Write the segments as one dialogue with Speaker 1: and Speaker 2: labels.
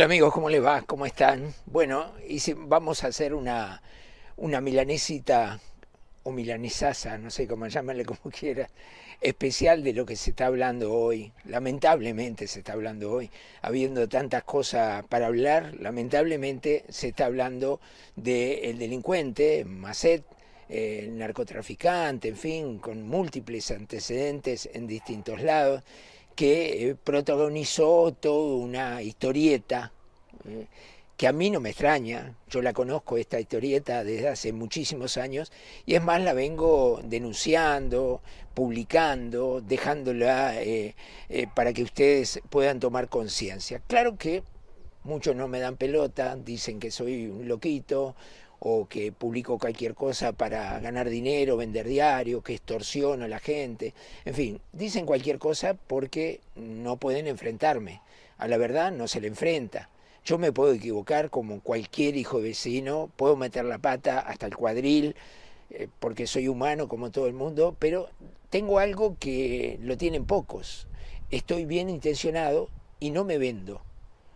Speaker 1: Hola amigos, ¿cómo les va? ¿Cómo están? Bueno, vamos a hacer una, una milanesita o milanesaza, no sé cómo llamarle como quiera, especial de lo que se está hablando hoy. Lamentablemente se está hablando hoy, habiendo tantas cosas para hablar, lamentablemente se está hablando del el delincuente, Macet, eh, el narcotraficante, en fin, con múltiples antecedentes en distintos lados que eh, protagonizó toda una historieta eh, que a mí no me extraña, yo la conozco esta historieta desde hace muchísimos años y es más la vengo denunciando, publicando, dejándola eh, para que ustedes puedan tomar conciencia. Claro que muchos no me dan pelota, dicen que soy un loquito, o que publico cualquier cosa para ganar dinero, vender diario, que extorsiona a la gente, en fin, dicen cualquier cosa porque no pueden enfrentarme. A la verdad no se le enfrenta. Yo me puedo equivocar como cualquier hijo vecino, puedo meter la pata hasta el cuadril, eh, porque soy humano como todo el mundo, pero tengo algo que lo tienen pocos. Estoy bien intencionado y no me vendo.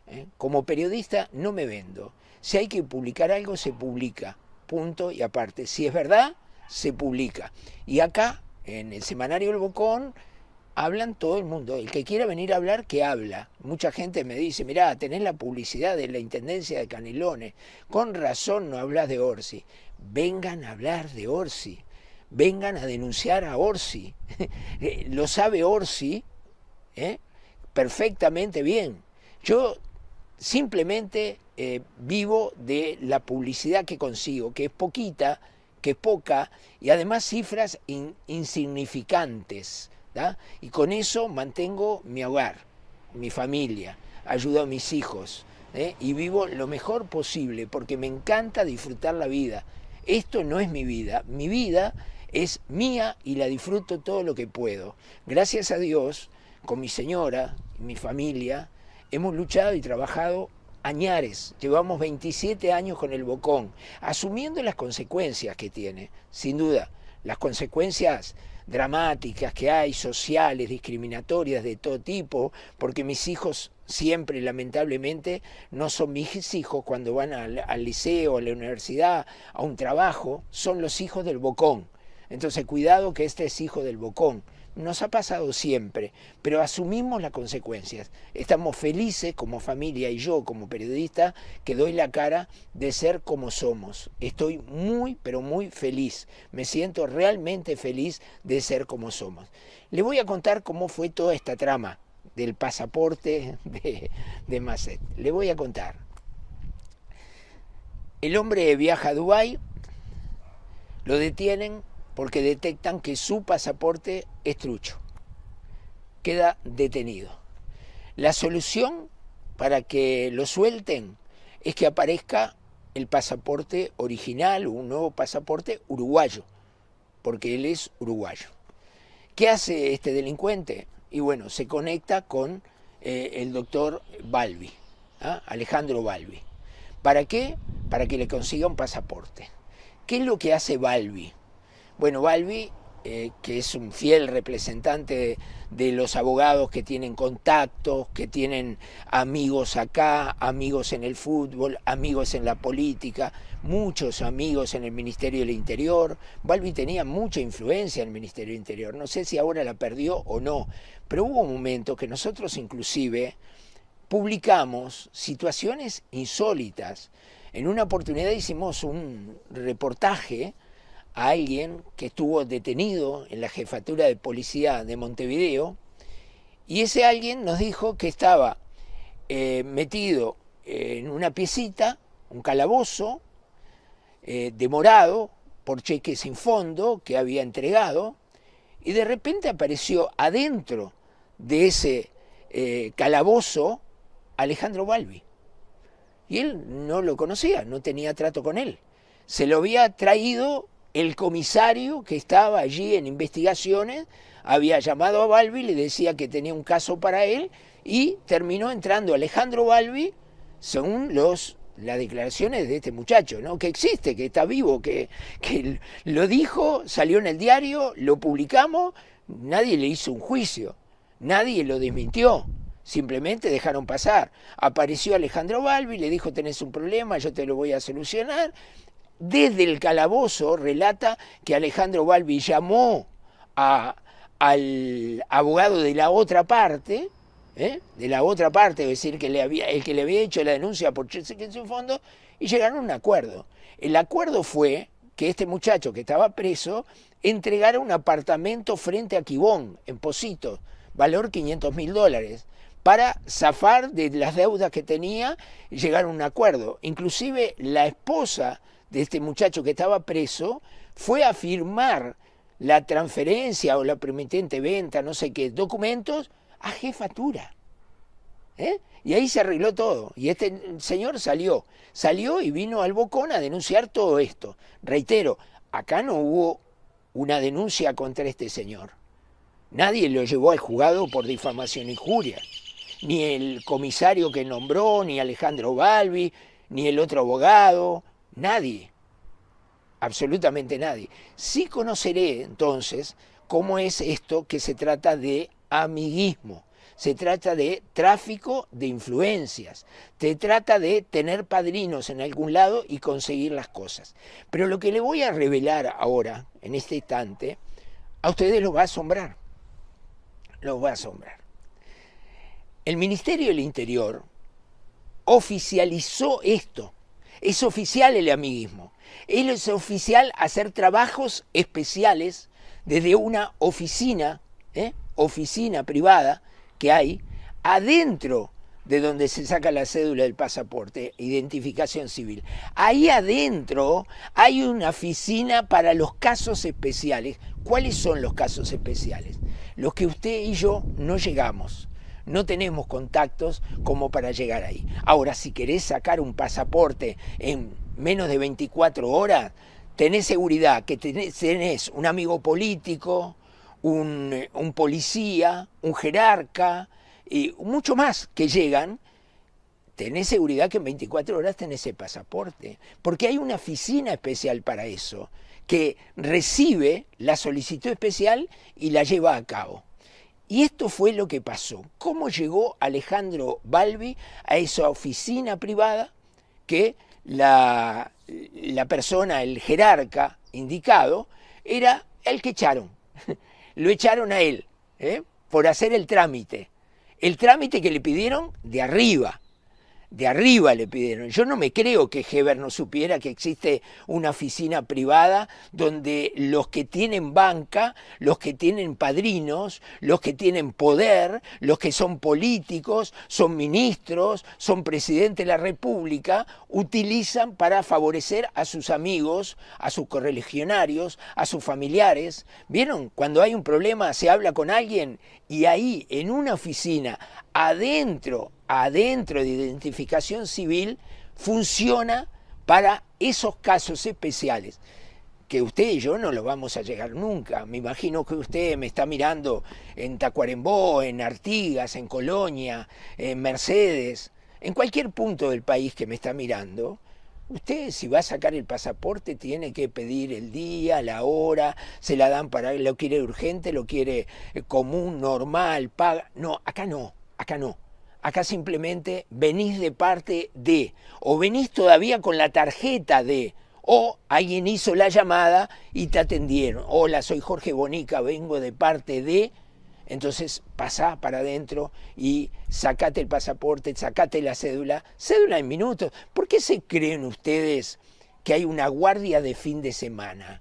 Speaker 1: ¿eh? Como periodista no me vendo si hay que publicar algo, se publica. Punto y aparte. Si es verdad, se publica. Y acá, en el semanario El Bocón, hablan todo el mundo. El que quiera venir a hablar, que habla. Mucha gente me dice, mirá, tenés la publicidad de la Intendencia de Canelones. Con razón no hablas de Orsi. Vengan a hablar de Orsi. Vengan a denunciar a Orsi. Eh, lo sabe Orsi ¿eh? perfectamente bien. Yo simplemente eh, vivo de la publicidad que consigo, que es poquita, que es poca, y además cifras insignificantes. Y con eso mantengo mi hogar, mi familia, ayudo a mis hijos, ¿eh? y vivo lo mejor posible, porque me encanta disfrutar la vida. Esto no es mi vida, mi vida es mía y la disfruto todo lo que puedo. Gracias a Dios, con mi señora, mi familia, hemos luchado y trabajado Añares, llevamos 27 años con el Bocón, asumiendo las consecuencias que tiene, sin duda, las consecuencias dramáticas que hay, sociales, discriminatorias de todo tipo, porque mis hijos siempre, lamentablemente, no son mis hijos cuando van al, al, liceo, a la universidad, a un trabajo, son los hijos del bocón. Entonces, cuidado que este es hijo del bocón. Nos ha pasado siempre, pero asumimos las consecuencias. Estamos felices como familia y yo como periodista que doy la cara de ser como somos. Estoy muy, pero muy feliz. Me siento realmente feliz de ser como somos. Le voy a contar cómo fue toda esta trama del pasaporte de, de Masset. Le voy a contar. El hombre viaja a Dubái, lo detienen, porque detectan que su pasaporte es trucho. Queda detenido. La solución para que lo suelten es que aparezca el pasaporte original, un nuevo pasaporte uruguayo, porque él es uruguayo. ¿Qué hace este delincuente? Y bueno, se conecta con eh, el doctor Balbi, ¿ah? Alejandro Balbi. ¿Para qué? Para que le consiga un pasaporte. ¿Qué es lo que hace Balbi? Bueno, Balbi, eh, que es un fiel representante de, los abogados que tienen contactos, que tienen amigos acá, amigos en el fútbol, amigos en la política, muchos amigos en el Ministerio del Interior. Balbi tenía mucha influencia en el Ministerio del Interior, no sé si ahora la perdió o no, pero hubo un momento que nosotros inclusive publicamos situaciones insólitas. En una oportunidad hicimos un reportaje a alguien que estuvo detenido en la jefatura de policía de Montevideo y ese alguien nos dijo que estaba eh, metido en una piecita, un calabozo, eh, demorado por cheques sin fondo que había entregado y de repente apareció adentro de ese eh, calabozo Alejandro Balbi. Y él no lo conocía, no tenía trato con él. Se lo había traído el comisario que estaba allí en investigaciones había llamado a Balbi, le decía que tenía un caso para él y terminó entrando Alejandro Balbi, según los las declaraciones de este muchacho, ¿no? Que existe, que está vivo, que, que lo dijo, salió en el diario, lo publicamos, nadie le hizo un juicio, nadie lo desmintió simplemente dejaron pasar. Apareció Alejandro Balbi, le dijo, tenés un problema, yo te lo voy a solucionar, desde el calabozo relata que Alejandro Balbi llamó al abogado de la otra parte, ¿eh? de la otra parte, es decir, que le había, el que le había hecho la denuncia por su Fondo, y llegaron a un acuerdo. El acuerdo fue que este muchacho que estaba preso entregara un apartamento frente a Quibón, en Posito, valor 500 mil dólares, para zafar de las deudas que tenía y llegar a un acuerdo. Inclusive la esposa de este muchacho que estaba preso fue a firmar la transferencia o la permitente venta, no sé qué, documentos a jefatura. ¿eh? Y ahí se arregló todo. Y este señor salió, salió y vino al Bocón a denunciar todo esto. Reitero, acá no hubo una denuncia contra este señor. Nadie lo llevó al juzgado por difamación e injuria. Ni el comisario que nombró, ni Alejandro Balbi, ni el otro abogado, Nadie, absolutamente nadie. Sí conoceré entonces cómo es esto que se trata de amiguismo, se trata de tráfico de influencias, se trata de tener padrinos en algún lado y conseguir las cosas. Pero lo que le voy a revelar ahora, en este instante, a ustedes los va a asombrar, los va a asombrar. El Ministerio del Interior oficializó esto es oficial el amiguismo. Él es oficial hacer trabajos especiales desde una oficina, ¿eh? oficina privada que hay, adentro de donde se saca la cédula del pasaporte, identificación civil. Ahí adentro hay una oficina para los casos especiales. ¿Cuáles son los casos especiales? Los que usted y yo no llegamos no tenemos contactos como para llegar ahí. Ahora, si querés sacar un pasaporte en menos de 24 horas, tenés seguridad que tenés un amigo político, un, policía, un jerarca y mucho más que llegan tenés seguridad que en 24 horas tenés ese pasaporte, porque hay una oficina especial para eso, que recibe la solicitud especial y la lleva a cabo. Y esto fue lo que pasó. ¿Cómo llegó Alejandro Balbi a esa oficina privada que la, la persona, el jerarca indicado, era el que echaron? Lo echaron a él ¿eh? por hacer el trámite. El trámite que le pidieron de arriba de arriba le pidieron. Yo no me creo que Heber no supiera que existe una oficina privada donde los que tienen banca, los que tienen padrinos, los que tienen poder, los que son políticos, son ministros, son presidente de la República, utilizan para favorecer a sus amigos, a sus correligionarios, a sus familiares. ¿Vieron? Cuando hay un problema se habla con alguien y ahí, en una oficina, adentro, adentro de identificación civil, funciona para esos casos especiales que usted y yo no lo vamos a llegar nunca. Me imagino que usted me está mirando en Tacuarembó, en Artigas, en Colonia, en Mercedes, en cualquier punto del país que me está mirando, Usted si va a sacar el pasaporte tiene que pedir el día, la hora, se la dan para, lo quiere urgente, lo quiere eh, común, normal, paga. No, acá no, acá no. Acá simplemente venís de parte de, o venís todavía con la tarjeta de, o alguien hizo la llamada y te atendieron. Hola, soy Jorge Bonica, vengo de parte de entonces pasá para adentro y sacate el pasaporte, sacate la cédula, cédula en minutos. ¿Por qué se creen ustedes que hay una guardia de fin de semana?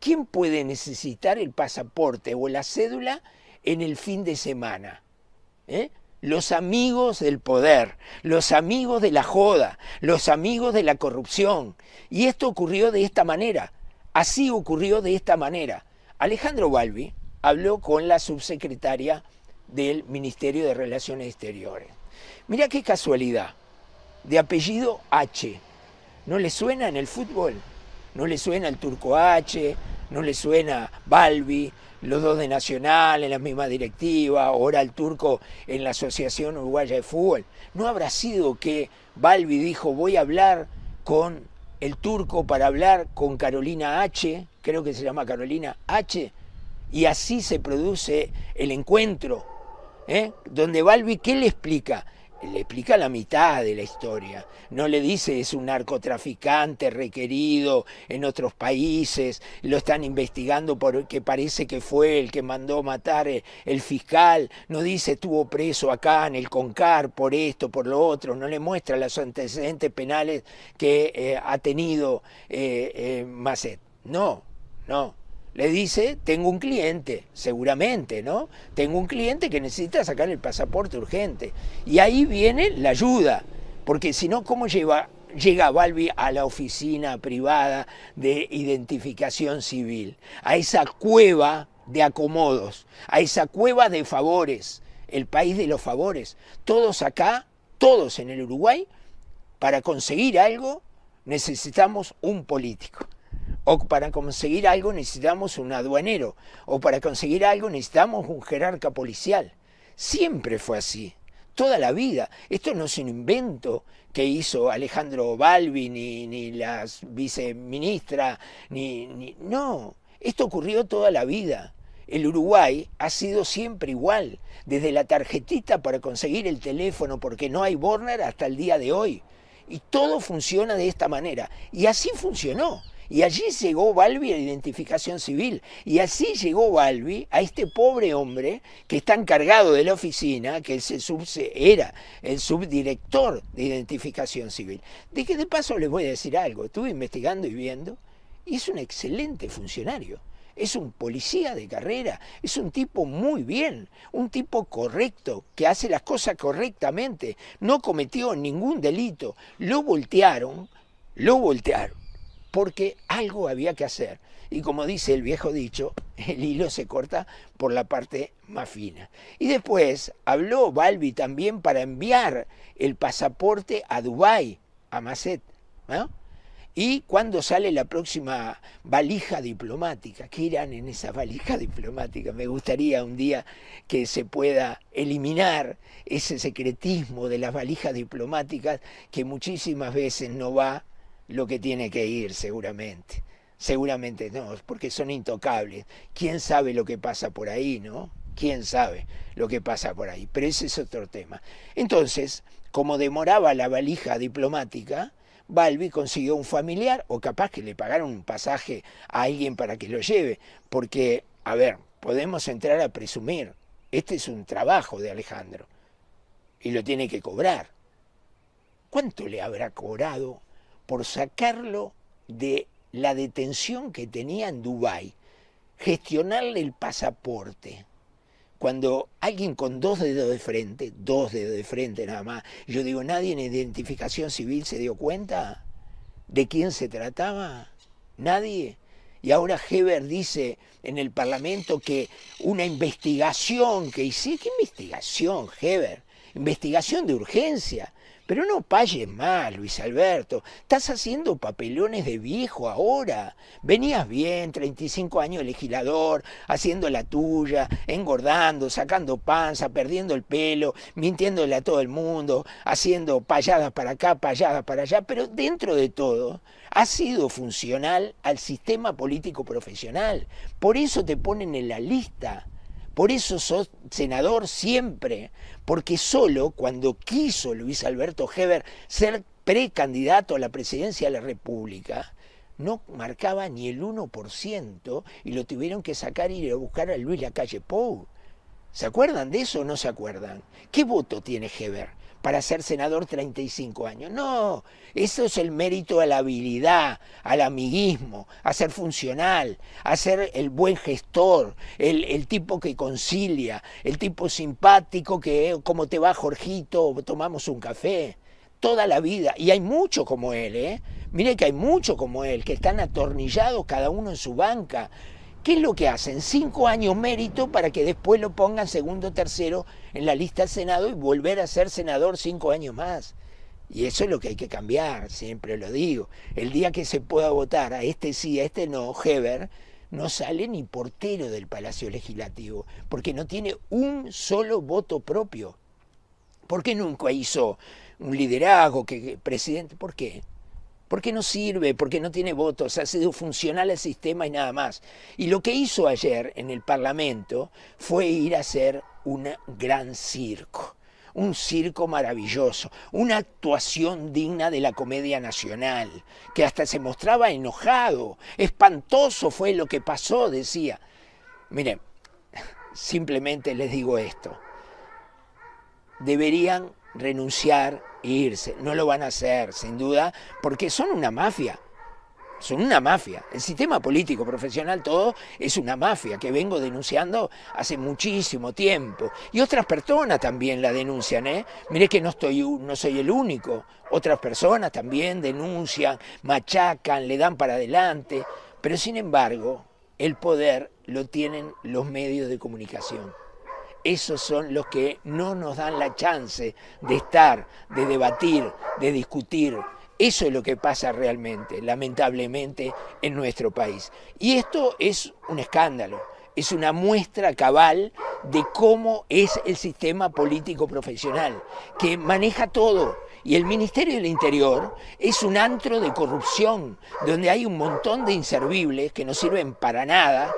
Speaker 1: ¿Quién puede necesitar el pasaporte o la cédula en el fin de semana? ¿Eh? Los amigos del poder, los amigos de la joda, los amigos de la corrupción. Y esto ocurrió de esta manera. Así ocurrió de esta manera. Alejandro Balbi, habló con la subsecretaria del Ministerio de Relaciones Exteriores. Mirá qué casualidad, de apellido H. ¿No le suena en el fútbol? ¿No le suena el turco H? ¿No le suena Balbi? Los dos de Nacional en la misma directiva, ahora el turco en la Asociación Uruguaya de Fútbol. ¿No habrá sido que Balbi dijo voy a hablar con el turco para hablar con Carolina H? Creo que se llama Carolina H y así se produce el encuentro, ¿eh? donde Balbi, ¿qué le explica? Le explica la mitad de la historia, no le dice es un narcotraficante requerido en otros países, lo están investigando porque parece que fue el que mandó matar eh, el, fiscal, no dice estuvo preso acá en el Concar por esto, por lo otro, no le muestra los antecedentes penales que eh, ha tenido eh, eh, Macet. No, no le dice, tengo un cliente, seguramente, ¿no? Tengo un cliente que necesita sacar el pasaporte urgente. Y ahí viene la ayuda, porque si no, ¿cómo llega Balbi a la oficina privada de identificación civil? A esa cueva de acomodos, a esa cueva de favores, el país de los favores. Todos acá, todos en el Uruguay, para conseguir algo necesitamos un político. O para conseguir algo necesitamos un aduanero. O para conseguir algo necesitamos un jerarca policial. Siempre fue así. Toda la vida. Esto no es un invento que hizo Alejandro Balbi, ni, las la viceministra, ni, No, esto ocurrió toda la vida. El Uruguay ha sido siempre igual, desde la tarjetita para conseguir el teléfono porque no hay Borner hasta el día de hoy. Y todo funciona de esta manera. Y así funcionó. Y allí llegó Balbi a la identificación civil. Y así llegó Balbi a este pobre hombre que está encargado de la oficina, que él era el subdirector de identificación civil. De que de paso les voy a decir algo, estuve investigando y viendo, y es un excelente funcionario. Es un policía de carrera, es un tipo muy bien, un tipo correcto, que hace las cosas correctamente, no cometió ningún delito. Lo voltearon, lo voltearon porque algo había que hacer. Y como dice el viejo dicho, el hilo se corta por la parte más fina. Y después habló Balbi también para enviar el pasaporte a Dubái, a Macet. ¿Y cuando sale la próxima valija diplomática? ¿Qué irán en esa valija diplomática? Me gustaría un día que se pueda eliminar ese secretismo de las valijas diplomáticas que muchísimas veces no va lo que tiene que ir seguramente. Seguramente no, porque son intocables. ¿Quién sabe lo que pasa por ahí, no? ¿Quién sabe lo que pasa por ahí? Pero ese es otro tema. Entonces, como demoraba la valija diplomática, Balbi consiguió un familiar o capaz que le pagaron un pasaje a alguien para que lo lleve, porque, a ver, podemos entrar a presumir, este es un trabajo de Alejandro y lo tiene que cobrar. ¿Cuánto le habrá cobrado por sacarlo de la detención que tenía en Dubái, gestionarle el pasaporte. Cuando alguien con dos dedos de frente, dos dedos de frente nada más, yo digo, nadie en identificación civil se dio cuenta de quién se trataba, nadie. Y ahora Heber dice en el Parlamento que una investigación que hice, ¿qué investigación, Heber? Investigación de urgencia. Pero no payes más, Luis Alberto. Estás haciendo papelones de viejo ahora. Venías bien, 35 años legislador, haciendo la tuya, engordando, sacando panza, perdiendo el pelo, mintiéndole a todo el mundo, haciendo payadas para acá, payadas para allá. Pero dentro de todo, has sido funcional al sistema político profesional. Por eso te ponen en la lista por eso sos senador siempre, porque solo cuando quiso Luis Alberto Heber ser precandidato a la presidencia de la República, no marcaba ni el 1% y lo tuvieron que sacar y ir a buscar a Luis Lacalle Pou. ¿Se acuerdan de eso o no se acuerdan? ¿Qué voto tiene Heber? para ser senador 35 años. No, eso es el mérito a la habilidad, al amiguismo, a ser funcional, a ser el buen gestor, el, tipo que concilia, el tipo simpático que, como te va Jorgito, tomamos un café toda la vida, y hay mucho como él, ¿eh? Mire que hay mucho como él, que están atornillados cada uno en su banca, ¿Qué es lo que hacen? Cinco años mérito para que después lo pongan segundo, tercero en la lista del Senado y volver a ser senador cinco años más. Y eso es lo que hay que cambiar, siempre lo digo. El día que se pueda votar a este sí, a este no, Heber, no sale ni portero del Palacio Legislativo, porque no tiene un solo voto propio. ¿Por qué nunca hizo un liderazgo que presidente? ¿Por qué? qué no sirve, porque no tiene votos, ha sido funcional el sistema y nada más. Y lo que hizo ayer en el Parlamento fue ir a hacer un gran circo un circo maravilloso, una actuación digna de la comedia nacional, que hasta se mostraba enojado, espantoso fue lo que pasó, decía. Mire, simplemente les digo esto, deberían renunciar e irse. No lo van a hacer, sin duda, porque son una mafia. Son una mafia. El sistema político, profesional, todo es una mafia que vengo denunciando hace muchísimo tiempo. Y otras personas también la denuncian, ¿eh? Miré que no, estoy, no soy el único. Otras personas también denuncian, machacan, le dan para adelante. Pero sin embargo, el poder lo tienen los medios de comunicación esos son los que no nos dan la chance de estar, de debatir, de discutir. Eso es lo que pasa realmente, lamentablemente, en nuestro país. Y esto es un escándalo, es una muestra cabal de cómo es el sistema político profesional, que maneja todo, y el Ministerio del Interior es un antro de corrupción, donde hay un montón de inservibles que no sirven para nada,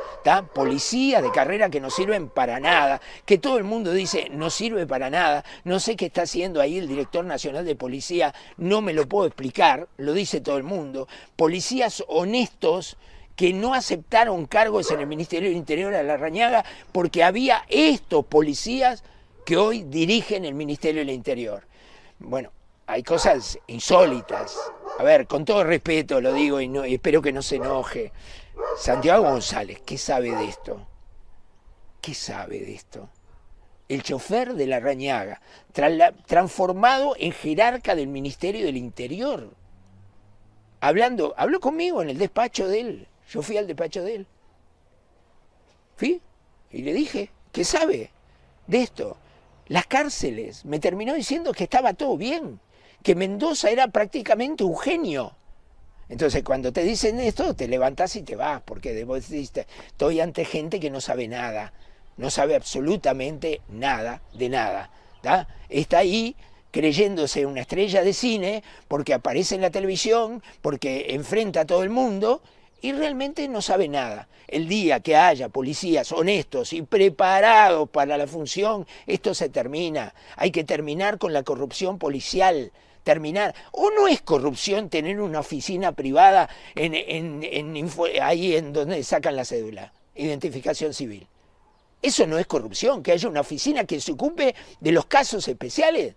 Speaker 1: policías de carrera que no sirven para nada, que todo el mundo dice no sirve para nada, no sé qué está haciendo ahí el director nacional de policía, no me lo puedo explicar, lo dice todo el mundo, policías honestos que no aceptaron cargos en el Ministerio del Interior a la Rañaga porque había estos policías que hoy dirigen el Ministerio del Interior. Bueno, hay cosas insólitas. A ver, con todo respeto lo digo y, no, espero que no se enoje. Santiago González, ¿qué sabe de esto? ¿Qué sabe de esto? El chofer de la Rañaga, transformado en jerarca del Ministerio del Interior. Hablando, habló conmigo en el despacho de él. Yo fui al despacho de él. Fui y le dije, ¿qué sabe de esto? Las cárceles. Me terminó diciendo que estaba todo bien que Mendoza era prácticamente un genio. Entonces, cuando te dicen esto, te levantás y te vas, porque vos estoy ante gente que no sabe nada, no sabe absolutamente nada de nada. Está ahí creyéndose una estrella de cine porque aparece en la televisión, porque enfrenta a todo el mundo y realmente no sabe nada. El día que haya policías honestos y preparados para la función, esto se termina. Hay que terminar con la corrupción policial. Terminar. O no es corrupción tener una oficina privada en, ahí en donde sacan la cédula, identificación civil. Eso no es corrupción, que haya una oficina que se ocupe de los casos especiales.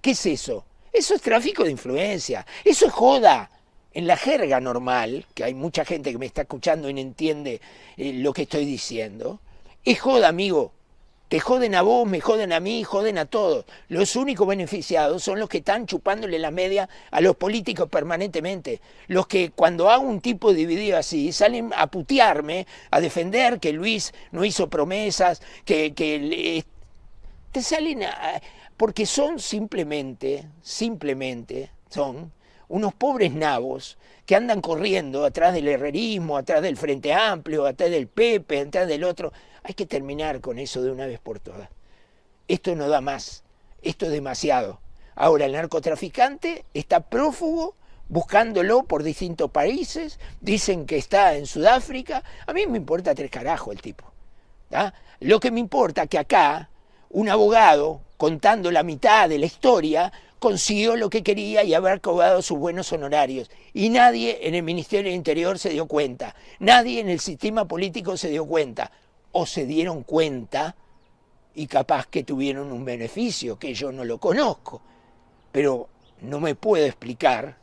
Speaker 1: ¿Qué es eso? Eso es tráfico de influencia, eso es joda, en la jerga normal, que hay mucha gente que me está escuchando y no entiende eh, lo que estoy diciendo, es joda, amigo. Te joden a vos, me joden a mí, joden a todos. Los únicos beneficiados son los que están chupándole la media a los políticos permanentemente. Los que cuando hago un tipo de así salen a putearme, a defender que Luis no hizo promesas, que, eh, te salen a, porque son simplemente, simplemente, son unos pobres nabos que andan corriendo atrás del herrerismo, atrás del Frente Amplio, atrás del Pepe, atrás del otro. Hay que terminar con eso de una vez por todas. Esto no da más, esto es demasiado. Ahora el narcotraficante está prófugo buscándolo por distintos países, dicen que está en Sudáfrica, a mí me importa tres carajos el tipo. Lo que me importa que acá un abogado contando la mitad de la historia consiguió lo que quería y haber cobrado sus buenos honorarios. Y nadie en el Ministerio del Interior se dio cuenta, nadie en el sistema político se dio cuenta, o se dieron cuenta y capaz que tuvieron un beneficio que yo no lo conozco. Pero no me puedo explicar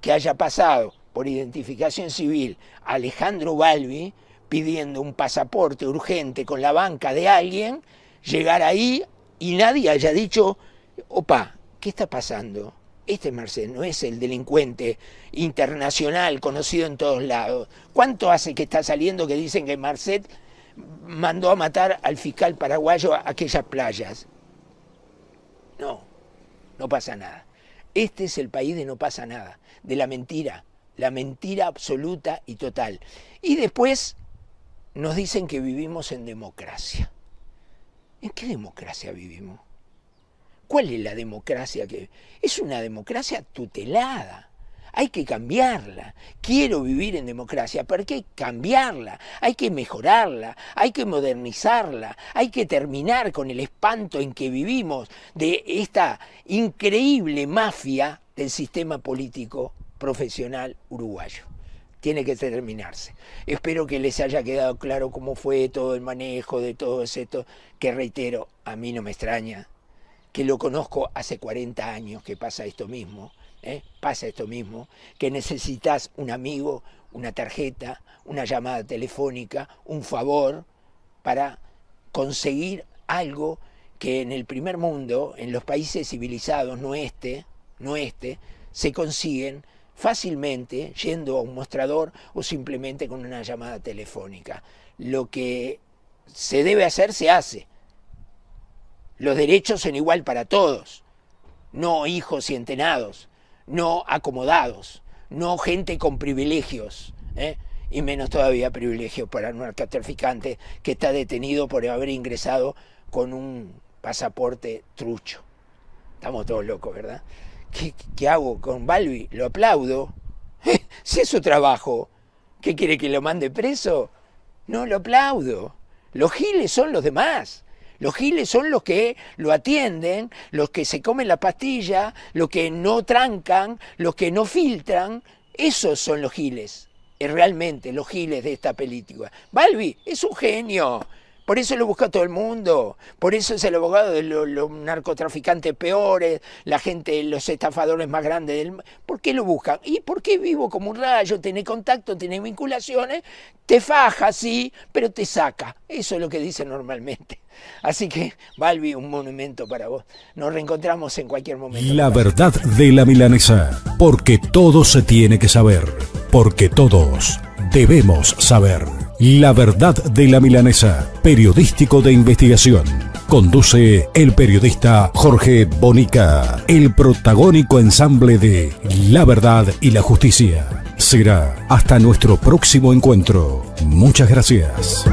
Speaker 1: que haya pasado por identificación civil Alejandro Balbi pidiendo un pasaporte urgente con la banca de alguien, llegar ahí y nadie haya dicho, opa, ¿qué está pasando? Este Marcet, no es el delincuente internacional conocido en todos lados. ¿Cuánto hace que está saliendo que dicen que Marcet mandó a matar al fiscal paraguayo a aquellas playas? No, no pasa nada. Este es el país de no pasa nada, de la mentira, la mentira absoluta y total. Y después nos dicen que vivimos en democracia. ¿En qué democracia vivimos? ¿Cuál es la democracia que.? Es una democracia tutelada. Hay que cambiarla. Quiero vivir en democracia, pero qué cambiarla, hay que mejorarla, hay que modernizarla, hay que terminar con el espanto en que vivimos de esta increíble mafia del sistema político profesional uruguayo tiene que terminarse. Espero que les haya quedado claro cómo fue todo el manejo de todo esto, que reitero, a mí no me extraña, que lo conozco hace 40 años que pasa esto mismo, ¿eh? pasa esto mismo, que necesitas un amigo, una tarjeta, una llamada telefónica, un favor para conseguir algo que en el primer mundo, en los países civilizados, no este, no este, se consiguen fácilmente yendo a un mostrador o simplemente con una llamada telefónica. Lo que se debe hacer se hace. Los derechos son igual para todos, no hijos y entenados, no acomodados, no gente con privilegios, ¿eh? y menos todavía privilegios para un narcotraficante que está detenido por haber ingresado con un pasaporte trucho. Estamos todos locos, ¿verdad? ¿Qué, qué hago con Balbi? Lo aplaudo. si es su trabajo, ¿qué quiere que lo mande preso? No, lo aplaudo. Los giles son los demás. Los giles son los que lo atienden, los que se comen la pastilla, los que no trancan, los que no filtran. Esos son los giles, eh, realmente los giles de esta película. Balbi es un genio. Por eso lo busca todo el mundo. Por eso es el abogado de los narcotraficantes peores, la gente, los estafadores más grandes del ¿Por qué lo buscan? ¿Y por qué vivo como un rayo? Tiene contacto, tiene vinculaciones, te faja, sí, pero te saca. Eso es lo que dice normalmente. Así que, Balbi, un monumento para vos. Nos reencontramos en cualquier momento. La verdad de la milanesa. Porque todo se tiene que saber. Porque todos debemos saber. La verdad de la milanesa, periodístico de investigación. Conduce el periodista Jorge Bonica, el protagónico ensamble de La verdad y la justicia. Será hasta nuestro próximo encuentro. Muchas gracias.